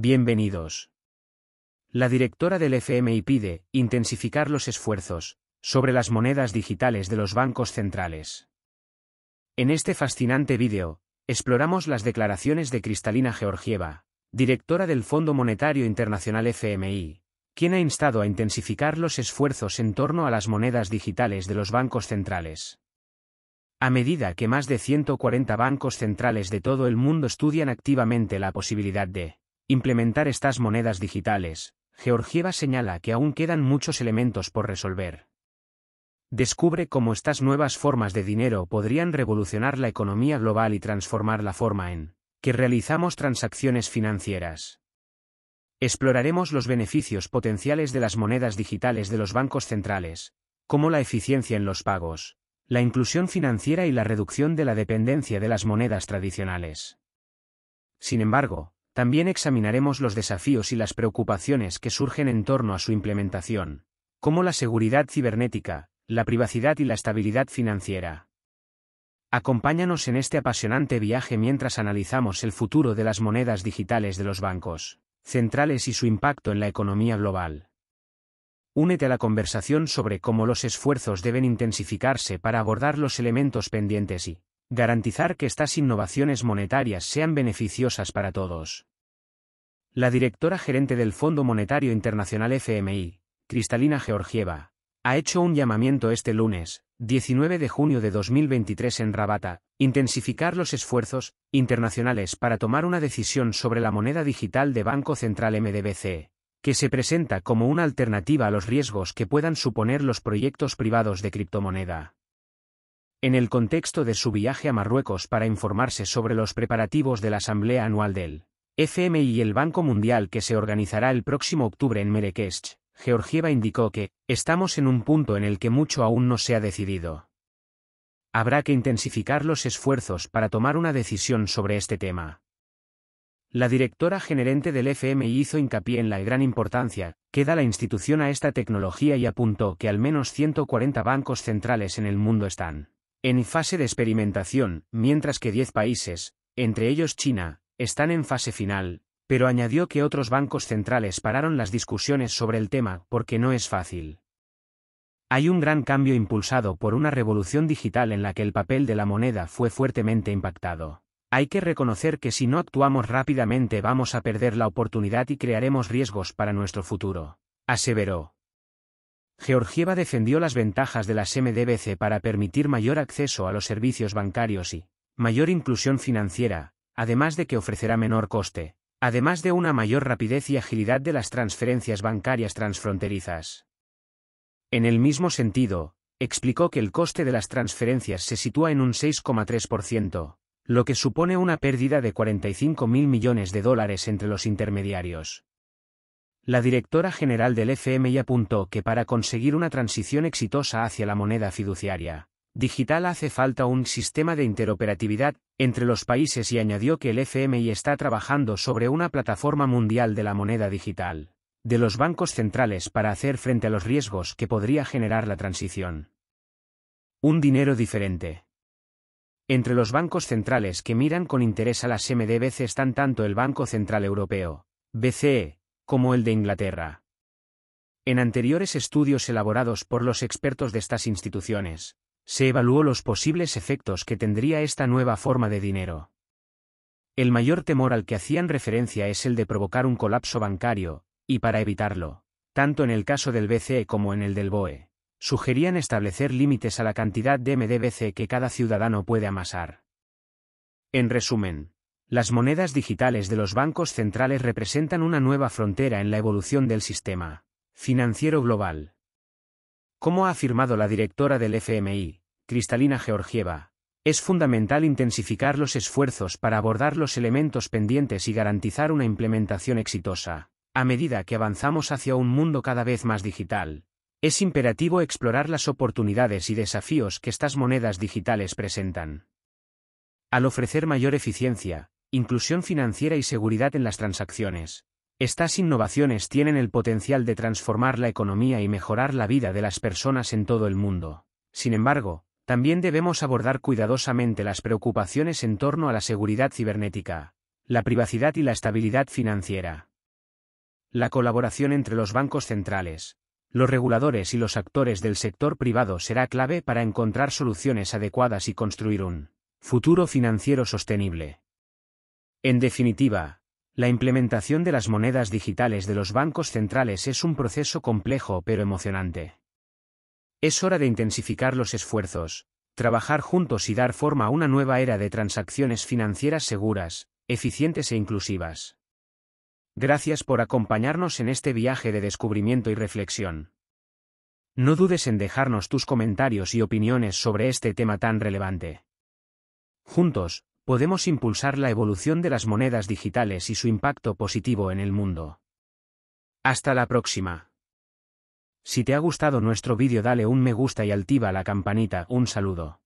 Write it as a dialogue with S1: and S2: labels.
S1: Bienvenidos. La directora del FMI pide intensificar los esfuerzos sobre las monedas digitales de los bancos centrales. En este fascinante vídeo, exploramos las declaraciones de Cristalina Georgieva, directora del Fondo Monetario Internacional FMI, quien ha instado a intensificar los esfuerzos en torno a las monedas digitales de los bancos centrales. A medida que más de 140 bancos centrales de todo el mundo estudian activamente la posibilidad de implementar estas monedas digitales, Georgieva señala que aún quedan muchos elementos por resolver. Descubre cómo estas nuevas formas de dinero podrían revolucionar la economía global y transformar la forma en que realizamos transacciones financieras. Exploraremos los beneficios potenciales de las monedas digitales de los bancos centrales, como la eficiencia en los pagos, la inclusión financiera y la reducción de la dependencia de las monedas tradicionales. Sin embargo, también examinaremos los desafíos y las preocupaciones que surgen en torno a su implementación, como la seguridad cibernética, la privacidad y la estabilidad financiera. Acompáñanos en este apasionante viaje mientras analizamos el futuro de las monedas digitales de los bancos, centrales y su impacto en la economía global. Únete a la conversación sobre cómo los esfuerzos deben intensificarse para abordar los elementos pendientes y, garantizar que estas innovaciones monetarias sean beneficiosas para todos. La directora gerente del Fondo Monetario Internacional FMI, Cristalina Georgieva, ha hecho un llamamiento este lunes, 19 de junio de 2023 en Rabata, intensificar los esfuerzos internacionales para tomar una decisión sobre la moneda digital de Banco Central MDBC, que se presenta como una alternativa a los riesgos que puedan suponer los proyectos privados de criptomoneda en el contexto de su viaje a Marruecos para informarse sobre los preparativos de la Asamblea Anual del FMI y el Banco Mundial que se organizará el próximo octubre en Merekesh, Georgieva indicó que, estamos en un punto en el que mucho aún no se ha decidido. Habrá que intensificar los esfuerzos para tomar una decisión sobre este tema. La directora gerente del FMI hizo hincapié en la gran importancia que da la institución a esta tecnología y apuntó que al menos 140 bancos centrales en el mundo están en fase de experimentación, mientras que 10 países, entre ellos China, están en fase final, pero añadió que otros bancos centrales pararon las discusiones sobre el tema porque no es fácil. Hay un gran cambio impulsado por una revolución digital en la que el papel de la moneda fue fuertemente impactado. Hay que reconocer que si no actuamos rápidamente vamos a perder la oportunidad y crearemos riesgos para nuestro futuro, aseveró. Georgieva defendió las ventajas de las MDBC para permitir mayor acceso a los servicios bancarios y mayor inclusión financiera, además de que ofrecerá menor coste, además de una mayor rapidez y agilidad de las transferencias bancarias transfronterizas. En el mismo sentido, explicó que el coste de las transferencias se sitúa en un 6,3%, lo que supone una pérdida de mil millones de dólares entre los intermediarios. La directora general del FMI apuntó que para conseguir una transición exitosa hacia la moneda fiduciaria digital hace falta un sistema de interoperatividad entre los países y añadió que el FMI está trabajando sobre una plataforma mundial de la moneda digital de los bancos centrales para hacer frente a los riesgos que podría generar la transición. Un dinero diferente. Entre los bancos centrales que miran con interés a las MDBC están tanto el Banco Central Europeo, BCE, como el de Inglaterra. En anteriores estudios elaborados por los expertos de estas instituciones, se evaluó los posibles efectos que tendría esta nueva forma de dinero. El mayor temor al que hacían referencia es el de provocar un colapso bancario, y para evitarlo, tanto en el caso del BCE como en el del BOE, sugerían establecer límites a la cantidad de MDBC e que cada ciudadano puede amasar. En resumen, las monedas digitales de los bancos centrales representan una nueva frontera en la evolución del sistema financiero global. Como ha afirmado la directora del FMI, Cristalina Georgieva, es fundamental intensificar los esfuerzos para abordar los elementos pendientes y garantizar una implementación exitosa. A medida que avanzamos hacia un mundo cada vez más digital, es imperativo explorar las oportunidades y desafíos que estas monedas digitales presentan. Al ofrecer mayor eficiencia, inclusión financiera y seguridad en las transacciones. Estas innovaciones tienen el potencial de transformar la economía y mejorar la vida de las personas en todo el mundo. Sin embargo, también debemos abordar cuidadosamente las preocupaciones en torno a la seguridad cibernética, la privacidad y la estabilidad financiera. La colaboración entre los bancos centrales, los reguladores y los actores del sector privado será clave para encontrar soluciones adecuadas y construir un futuro financiero sostenible. En definitiva, la implementación de las monedas digitales de los bancos centrales es un proceso complejo pero emocionante. Es hora de intensificar los esfuerzos, trabajar juntos y dar forma a una nueva era de transacciones financieras seguras, eficientes e inclusivas. Gracias por acompañarnos en este viaje de descubrimiento y reflexión. No dudes en dejarnos tus comentarios y opiniones sobre este tema tan relevante. Juntos, podemos impulsar la evolución de las monedas digitales y su impacto positivo en el mundo. Hasta la próxima. Si te ha gustado nuestro vídeo dale un me gusta y activa la campanita, un saludo.